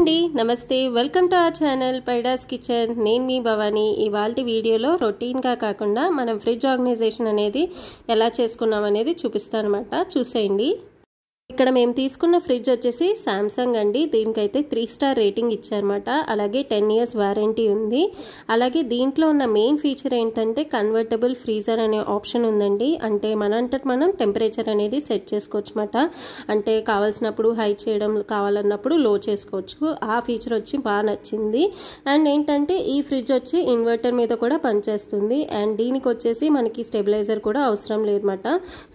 అండి నమస్తే welcome to our channel పైడాస్ కిచెన్ నేను మీ భవానీ ఇవాళ వీడియోలో రొటీన్గా కాకుండా మనం ఫ్రిడ్జ్ ఆర్గనైజేషన్ అనేది ఎలా చేసుకున్నాం అనేది చూపిస్తాను అనమాట చూసేయండి ఇక్కడ మేము తీసుకున్న ఫ్రిడ్జ్ వచ్చేసి శాంసంగ్ అండి దీనికైతే త్రీ స్టార్ రేటింగ్ ఇచ్చారన్నమాట అలాగే టెన్ ఇయర్స్ వారంటీ ఉంది అలాగే దీంట్లో ఉన్న మెయిన్ ఫీచర్ ఏంటంటే కన్వర్టబుల్ ఫ్రీజర్ అనే ఆప్షన్ ఉందండి అంటే మనంతటి మనం టెంపరేచర్ అనేది సెట్ చేసుకోవచ్చు అనమాట అంటే కావాల్సినప్పుడు హై చేయడం కావాలన్నప్పుడు లో చేసుకోవచ్చు ఆ ఫీచర్ వచ్చి బాగా నచ్చింది అండ్ ఏంటంటే ఈ ఫ్రిడ్జ్ వచ్చి ఇన్వర్టర్ మీద కూడా పనిచేస్తుంది అండ్ దీనికి వచ్చేసి మనకి స్టెబిలైజర్ కూడా అవసరం లేదన్నమాట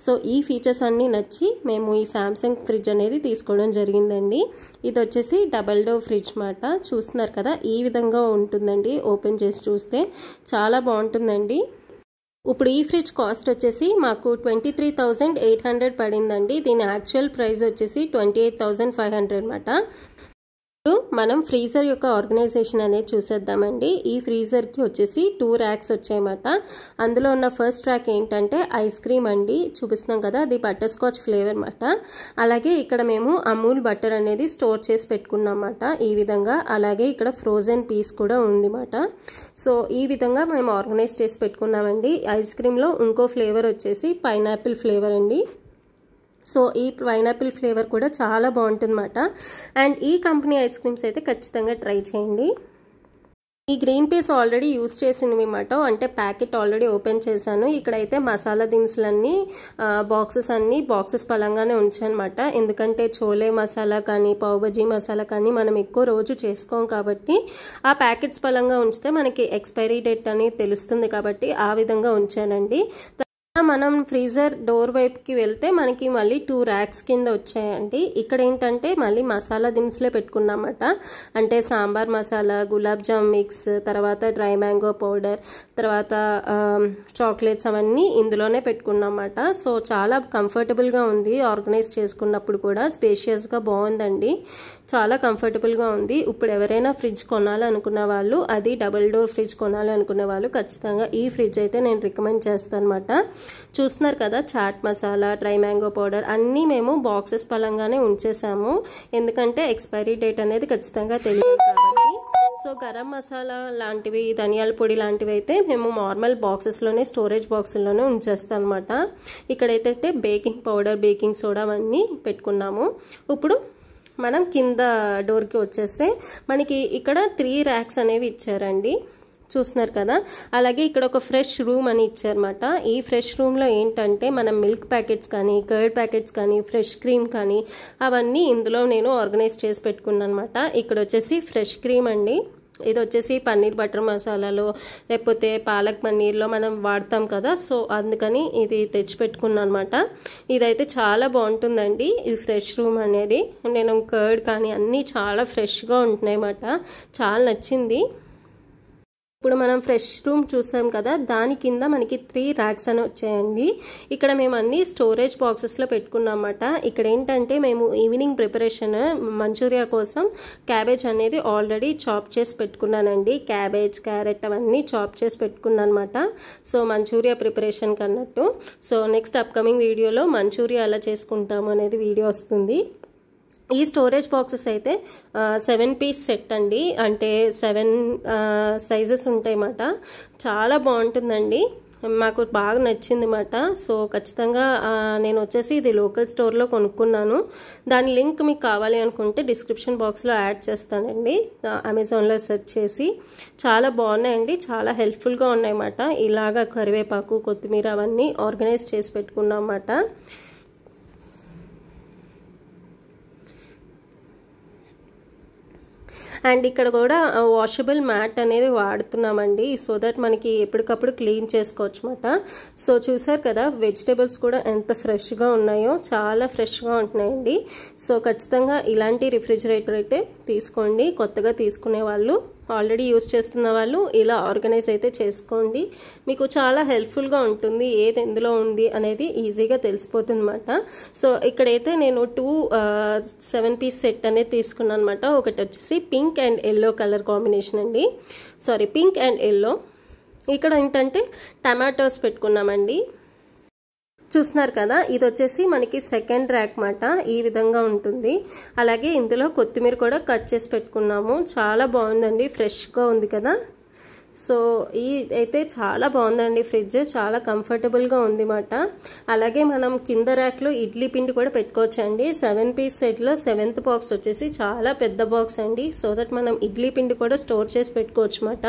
సో ఈ ఫీచర్స్ అన్నీ నచ్చి మేము ఈ శాంసంగ్ శాంసంగ్ ఫ్రిడ్జ్ అనేది తీసుకోవడం జరిగిందండి ఇది వచ్చేసి డబల్ డోర్ ఫ్రిడ్జ్ మాట చూస్తున్నారు కదా ఈ విధంగా ఉంటుందండి ఓపెన్ చేసి చూస్తే చాలా బాగుంటుందండి ఇప్పుడు ఈ ఫ్రిడ్జ్ కాస్ట్ వచ్చేసి మాకు twenty three thousand eight hundred పడిందండి దీని యాక్చువల్ ప్రైస్ వచ్చేసి twenty eight thousand five hundred అనమాట మనం ఫ్రీజర్ యొక్క ఆర్గనైజేషన్ అనేది చూసేద్దామండి ఈ ఫ్రీజర్కి వచ్చేసి టూ ర్యాక్స్ వచ్చాయన్నమాట అందులో ఉన్న ఫస్ట్ ర్యాక్ ఏంటంటే ఐస్ క్రీమ్ అండి చూపిస్తున్నాం కదా అది బటర్ స్కాచ్ ఫ్లేవర్ అనమాట అలాగే ఇక్కడ మేము అమూల్ బటర్ అనేది స్టోర్ చేసి పెట్టుకున్నాం అన్నమాట ఈ విధంగా అలాగే ఇక్కడ ఫ్రోజన్ పీస్ కూడా ఉందన్నమాట సో ఈ విధంగా మేము ఆర్గనైజ్ చేసి పెట్టుకున్నామండి ఐస్ క్రీమ్లో ఇంకో ఫ్లేవర్ వచ్చేసి పైనాపిల్ ఫ్లేవర్ అండి సో ఈ పైనాపిల్ ఫ్లేవర్ కూడా చాలా బాగుంటుందన్నమాట అండ్ ఈ కంపెనీ ఐస్ క్రీమ్స్ అయితే ఖచ్చితంగా ట్రై చేయండి ఈ గ్రీన్ పీస్ ఆల్రెడీ యూస్ చేసినవి అన్నమాట అంటే ప్యాకెట్ ఆల్రెడీ ఓపెన్ చేశాను ఇక్కడైతే మసాలా దినుసులన్నీ బాక్సెస్ అన్నీ బాక్సెస్ పలంగానే ఉంచానమాట ఎందుకంటే చోలే మసాలా కానీ పావుబజీ మసాలా కానీ మనం ఎక్కువ రోజు చేసుకోం కాబట్టి ఆ ప్యాకెట్స్ పలంగా ఉంచితే మనకి ఎక్స్పైరీ డేట్ అనేది తెలుస్తుంది కాబట్టి ఆ విధంగా ఉంచానండి మనం ఫ్రీజర్ డోర్ వైపుకి వెళ్తే మనకి మళ్ళీ టూ ర్యాక్స్ కింద వచ్చాయండి ఇక్కడ ఏంటంటే మళ్ళీ మసాలా దినుసులే పెట్టుకున్నామట అంటే సాంబార్ మసాలా గులాబ్ జామ్ మిక్స్ తర్వాత డ్రై మ్యాంగో పౌడర్ తర్వాత చాక్లెట్స్ అవన్నీ ఇందులోనే పెట్టుకున్నామట సో చాలా కంఫర్టబుల్గా ఉంది ఆర్గనైజ్ చేసుకున్నప్పుడు కూడా స్పేషియస్గా బాగుందండి చాలా కంఫర్టబుల్గా ఉంది ఇప్పుడు ఎవరైనా ఫ్రిడ్జ్ కొనాలనుకున్న వాళ్ళు అది డబుల్ డోర్ ఫ్రిడ్జ్ కొనాలనుకునే వాళ్ళు ఖచ్చితంగా ఈ ఫ్రిడ్జ్ అయితే నేను రికమెండ్ చేస్తాను అనమాట చూస్తున్నారు కదా chaat masala dry mango powder అన్నీ మేము బాక్సెస్ పలంగానే ఉంచేసాము ఎందుకంటే ఎక్స్పైరీ డేట్ అనేది ఖచ్చితంగా తెలియదు కాబట్టి సో గరం మసాలా లాంటివి ధనియాల పొడి లాంటివి అయితే మేము నార్మల్ బాక్సెస్లోనే స్టోరేజ్ బాక్సుల్లోనే ఉంచేస్తాం అనమాట ఇక్కడైతే బేకింగ్ పౌడర్ బేకింగ్ సోడా అవన్నీ పెట్టుకున్నాము ఇప్పుడు మనం కింద డోర్కి వచ్చేస్తే మనకి ఇక్కడ త్రీ ర్యాక్స్ అనేవి ఇచ్చారండి చూస్తున్నారు కదా అలాగే ఇక్కడ ఒక ఫ్రెష్ రూమ్ అని ఇచ్చారనమాట ఈ ఫ్రెష్ రూమ్లో ఏంటంటే మనం మిల్క్ ప్యాకెట్స్ కానీ కర్డ్ ప్యాకెట్స్ కానీ ఫ్రెష్ క్రీమ్ కానీ అవన్నీ ఇందులో నేను ఆర్గనైజ్ చేసి పెట్టుకున్నాను అనమాట ఇక్కడ వచ్చేసి ఫ్రెష్ క్రీమ్ అండి ఇది వచ్చేసి పన్నీర్ బటర్ మసాలాలో లేకపోతే పాలక్ పన్నీర్లో మనం వాడతాం కదా సో అందుకని ఇది తెచ్చిపెట్టుకున్నాను అనమాట ఇదైతే చాలా బాగుంటుందండి ఇది ఫ్రెష్ రూమ్ అనేది నేను కర్డ్ కానీ అన్నీ చాలా ఫ్రెష్గా ఉంటున్నాయి అన్నమాట చాలా నచ్చింది ఇప్పుడు మనం ఫ్రెష్ రూమ్ చూసాం కదా దాని కింద మనకి త్రీ ర్యాక్స్ అని వచ్చాయండి ఇక్కడ మేము అన్ని స్టోరేజ్ బాక్సెస్లో పెట్టుకున్నామన్నమాట ఇక్కడ ఏంటంటే మేము ఈవినింగ్ ప్రిపరేషన్ మంచూరియా కోసం క్యాబేజ్ అనేది ఆల్రెడీ చాప్ చేసి పెట్టుకున్నానండి క్యాబేజ్ క్యారెట్ అవన్నీ చాప్ చేసి పెట్టుకున్నానమాట సో మంచూరియా ప్రిపరేషన్కి అన్నట్టు సో నెక్స్ట్ అప్కమింగ్ వీడియోలో మంచూరియా ఎలా చేసుకుంటాము అనేది వీడియో వస్తుంది ఈ స్టోరేజ్ బాక్సెస్ అయితే సెవెన్ పీస్ సెట్ అండి అంటే సెవెన్ సైజెస్ ఉంటాయన్నమాట చాలా బాగుంటుందండి మాకు బాగా నచ్చింది మాట సో ఖచ్చితంగా నేను వచ్చేసి ఇది లోకల్ స్టోర్లో కొనుక్కున్నాను దాని లింక్ మీకు కావాలి అనుకుంటే డిస్క్రిప్షన్ బాక్స్లో యాడ్ చేస్తానండి అమెజాన్లో సెర్చ్ చేసి చాలా బాగున్నాయండి చాలా హెల్ప్ఫుల్గా ఉన్నాయన్నమాట ఇలాగ కరివేపాకు కొత్తిమీర అవన్నీ ఆర్గనైజ్ చేసి పెట్టుకున్నాం అన్నమాట అండ్ ఇక్కడ కూడా వాషబుల్ మ్యాట్ అనేది వాడుతున్నామండి సో దట్ మనకి ఎప్పటికప్పుడు క్లీన్ చేసుకోవచ్చు అనమాట సో చూసారు కదా వెజిటేబుల్స్ కూడా ఎంత ఫ్రెష్గా ఉన్నాయో చాలా ఫ్రెష్గా ఉంటున్నాయండి సో ఖచ్చితంగా ఇలాంటి రిఫ్రిజిరేటర్ అయితే తీసుకోండి కొత్తగా తీసుకునే వాళ్ళు ఆల్రెడీ యూస్ చేస్తున్న వాళ్ళు ఇలా ఆర్గనైజ్ అయితే చేసుకోండి మీకు చాలా హెల్ప్ఫుల్గా ఉంటుంది ఏది ఎందులో ఉంది అనేది ఈజీగా తెలిసిపోతుంది అనమాట సో ఇక్కడైతే నేను టూ సెవెన్ పీస్ సెట్ అనేది తీసుకున్నాను అనమాట ఒకటి వచ్చేసి pink and yellow colour combination అండి సారీ పింక్ అండ్ ఎల్లో ఇక్కడ ఏంటంటే టమాటోస్ పెట్టుకున్నామండి చూస్తున్నారు కదా ఇది వచ్చేసి మనకి సెకండ్ ర్యాక్ మాట ఈ విధంగా ఉంటుంది అలాగే ఇందులో కొత్తిమీర కూడా కట్ చేసి పెట్టుకున్నాము చాలా బాగుందండి ఫ్రెష్గా ఉంది కదా సో ఈ అయితే చాలా బాగుందండి ఫ్రిడ్జ్ చాలా కంఫర్టబుల్గా ఉంది మాట అలాగే మనం కింద ర్యాక్లో ఇడ్లీ పిండి కూడా పెట్టుకోవచ్చు అండి సెవెన్ పీస్ సెట్లో సెవెంత్ బాక్స్ వచ్చేసి చాలా పెద్ద బాక్స్ అండి సో దట్ మనం ఇడ్లీ పిండి కూడా స్టోర్ చేసి పెట్టుకోవచ్చు అనమాట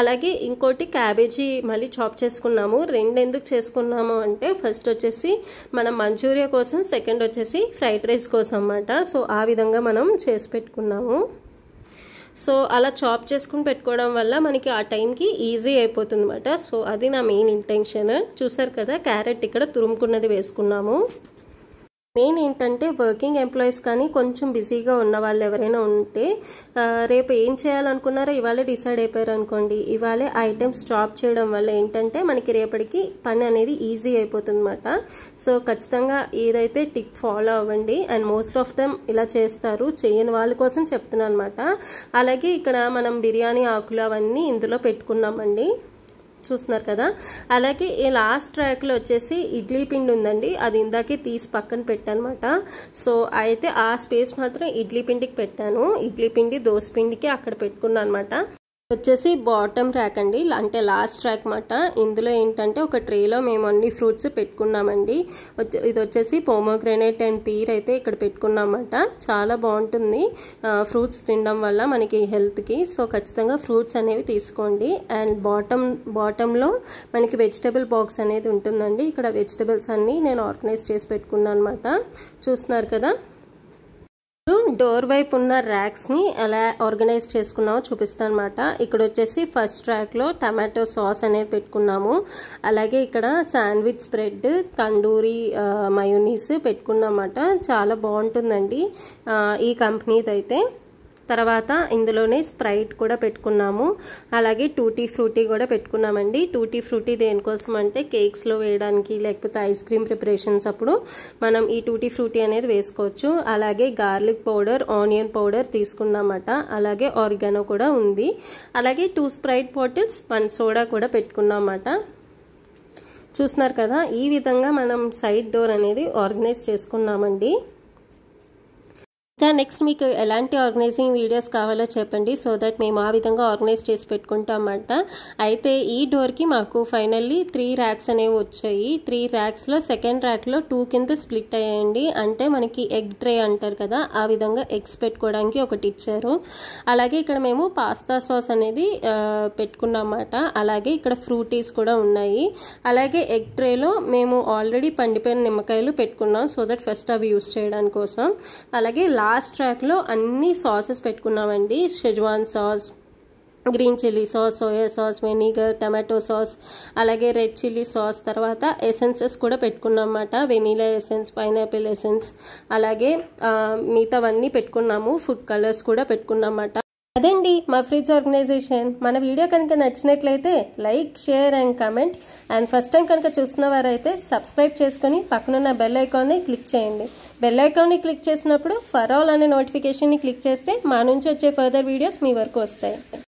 అలాగే ఇంకోటి క్యాబేజీ మళ్ళీ చాప్ చేసుకున్నాము రెండు ఎందుకు చేసుకున్నాము అంటే ఫస్ట్ వచ్చేసి మనం మంచూరియా కోసం సెకండ్ వచ్చేసి ఫ్రైడ్ రైస్ కోసం అన్నమాట సో ఆ విధంగా మనం చేసి పెట్టుకున్నాము సో అలా చాప్ చేసుకుని పెట్టుకోవడం వల్ల మనకి ఆ టైంకి ఈజీ అయిపోతుంది సో అది నా మెయిన్ ఇంటెన్షన్ చూసారు కదా క్యారెట్ ఇక్కడ తురుముకున్నది వేసుకున్నాము మెయిన్ ఏంటంటే వర్కింగ్ ఎంప్లాయీస్ కానీ కొంచెం బిజీగా ఉన్న వాళ్ళు ఎవరైనా ఉంటే రేపు ఏం చేయాలనుకున్నారో ఇవాళ డిసైడ్ అయిపోయారు అనుకోండి ఇవాళ ఐటమ్స్ స్టాప్ చేయడం వల్ల ఏంటంటే మనకి రేపటికి పని అనేది ఈజీ అయిపోతుందన్నమాట సో ఖచ్చితంగా ఏదైతే టిక్ ఫాలో అవ్వండి అండ్ మోస్ట్ ఆఫ్ దెమ్ ఇలా చేస్తారు చేయని వాళ్ళ కోసం చెప్తున్నాను అనమాట అలాగే ఇక్కడ మనం బిర్యానీ ఆకులు అవన్నీ ఇందులో పెట్టుకున్నామండి చూస్తున్నారు కదా అలాగే ఈ లాస్ట్ ట్రాక్లో వచ్చేసి ఇడ్లీ పిండి ఉందండి అది ఇందాకే తీసి పక్కన పెట్టానమాట సో అయితే ఆ స్పేస్ మాత్రం ఇడ్లీ పిండికి పెట్టాను ఇడ్లీ పిండి దోశ పిండికి అక్కడ పెట్టుకున్నాను అనమాట వచ్చేసి బాటమ్ ర్యాక్ అండి అంటే లాస్ట్ ర్యాక్ మాట ఇందులో ఏంటంటే ఒక ట్రేలో మేము అన్ని ఫ్రూట్స్ పెట్టుకున్నామండి ఇది వచ్చేసి పోమోగ్రెనేట్ అండ్ పీర్ అయితే ఇక్కడ పెట్టుకున్నామాట చాలా బాగుంటుంది ఫ్రూట్స్ తినడం వల్ల మనకి హెల్త్కి సో ఖచ్చితంగా ఫ్రూట్స్ అనేవి తీసుకోండి అండ్ బాటమ్ బాటంలో మనకి వెజిటబుల్ బాక్స్ అనేది ఉంటుందండి ఇక్కడ వెజిటబుల్స్ అన్నీ నేను ఆర్గనైజ్ చేసి పెట్టుకున్నాను అనమాట చూస్తున్నారు కదా డోర్ వైపు ఉన్న ర్యాక్స్ని ఎలా ఆర్గనైజ్ చేసుకున్నామో చూపిస్తాను అనమాట ఇక్కడ వచ్చేసి ఫస్ట్ ర్యాక్లో టమాటో సాస్ అనేది పెట్టుకున్నాము అలాగే ఇక్కడ శాండ్విచ్ స్ప్రెడ్ తండూరి మయోనీస్ పెట్టుకున్నామాట చాలా బాగుంటుందండి ఈ కంపెనీది అయితే తర్వాత ఇందులోనే స్ప్రైట్ కూడా పెట్టుకున్నాము అలాగే టూటీ ఫ్రూటీ కూడా పెట్టుకున్నామండి టూటీ ఫ్రూటీ దేనికోసం అంటే కేక్స్లో వేయడానికి లేకపోతే ఐస్ క్రీమ్ ప్రిపరేషన్స్ అప్పుడు మనం ఈ టూటీ ఫ్రూటీ అనేది వేసుకోవచ్చు అలాగే గార్లిక్ పౌడర్ ఆనియన్ పౌడర్ తీసుకున్నామట అలాగే ఆర్గానో కూడా ఉంది అలాగే two Sprite bottles one soda కూడా పెట్టుకున్నామట చూస్తున్నారు కదా ఈ విధంగా మనం సైడ్ డోర్ అనేది ఆర్గనైజ్ చేసుకున్నామండి ఇంకా నెక్స్ట్ మీకు ఎలాంటి ఆర్గనైజింగ్ వీడియోస్ కావాలో చెప్పండి సో దట్ మేము ఆ విధంగా ఆర్గనైజ్ చేసి పెట్టుకుంటామన్నమాట అయితే ఈ డోర్కి మాకు ఫైనల్లీ త్రీ ర్యాక్స్ అనేవి వచ్చాయి త్రీ ర్యాక్స్లో సెకండ్ ర్యాక్లో టూ కింద స్ప్లిట్ అయ్యండి అంటే మనకి ఎగ్ ట్రే అంటారు కదా ఆ విధంగా ఎగ్స్ పెట్టుకోవడానికి ఒకటి ఇచ్చారు అలాగే ఇక్కడ మేము పాస్తా సాస్ అనేది అన్నమాట అలాగే ఇక్కడ ఫ్రూటీస్ కూడా ఉన్నాయి అలాగే ఎగ్ ట్రేలో మేము ఆల్రెడీ పండిపోయిన నిమ్మకాయలు పెట్టుకున్నాం సో దట్ ఫస్ట్ అవి యూస్ చేయడానికి కోసం అలాగే లాస్ట్ ట్రాక్లో అన్ని సాసెస్ పెట్టుకున్నామండి Schezwan sauce green chilli sauce soya sauce vinegar tomato sauce అలాగే రెడ్ చిల్లీ సాస్ తర్వాత ఎసెన్సెస్ కూడా పెట్టుకున్నాం పెట్టుకున్నామాట వెనీలా ఎసెన్స్ పైనాపిల్ ఎసెన్స్ అలాగే మిగతావన్నీ పెట్టుకున్నాము ఫుడ్ కలర్స్ కూడా అన్నమాట అదండి మా ఫ్రిడ్జ్ ఆర్గనైజేషన్ మన వీడియో కనుక నచ్చినట్లయితే like share and comment and first time కనుక చూసిన వారైతే సబ్స్క్రైబ్ చేసుకొని పక్కనున్న బెల్ ఐకాన్ని క్లిక్ చేయండి బెల్ ఐకాన్ని క్లిక్ చేసినప్పుడు ఫర్ ఆల్ అనే నోటిఫికేషన్ని క్లిక్ చేస్తే మా నుంచి వచ్చే ఫర్దర్ వీడియోస్ మీ వరకు వస్తాయి